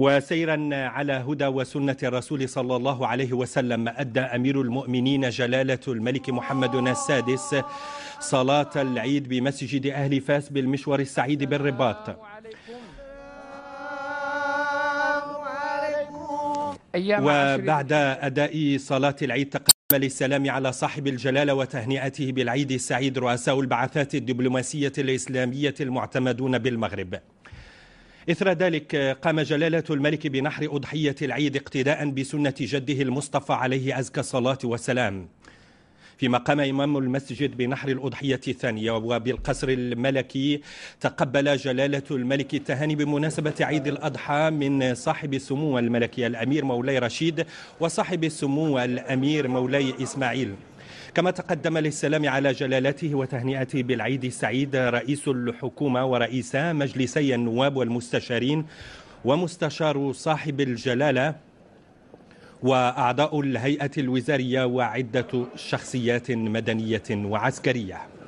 وسيرا على هدى وسنة الرسول صلى الله عليه وسلم أدى أمير المؤمنين جلالة الملك محمد السادس صلاة العيد بمسجد أهل فاس بالمشوار السعيد بالرباط وبعد أداء صلاة العيد تقدم للسلام على صاحب الجلالة وتهنئته بالعيد السعيد رؤساء البعثات الدبلوماسية الإسلامية المعتمدون بالمغرب إثر ذلك قام جلالة الملك بنحر أضحية العيد اقتداء بسنة جده المصطفى عليه أزكى الصلاة والسلام فيما قام إمام المسجد بنحر الأضحية الثانية وبالقصر الملكي تقبل جلالة الملك التهاني بمناسبة عيد الأضحى من صاحب السمو الملكي الأمير مولاي رشيد وصاحب السمو الأمير مولاي إسماعيل كما تقدم للسلام على جلالته وتهنئته بالعيد السعيد رئيس الحكومة ورئيس مجلسي النواب والمستشارين ومستشار صاحب الجلالة وأعضاء الهيئة الوزارية وعدة شخصيات مدنية وعسكرية